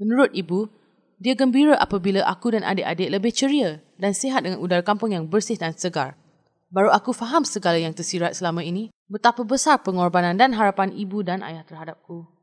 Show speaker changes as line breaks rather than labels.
Menurut ibu, dia gembira apabila aku dan adik-adik lebih ceria dan sihat dengan udara kampung yang bersih dan segar. Baru aku faham segala yang tersirat selama ini, betapa besar pengorbanan dan harapan ibu dan ayah terhadapku.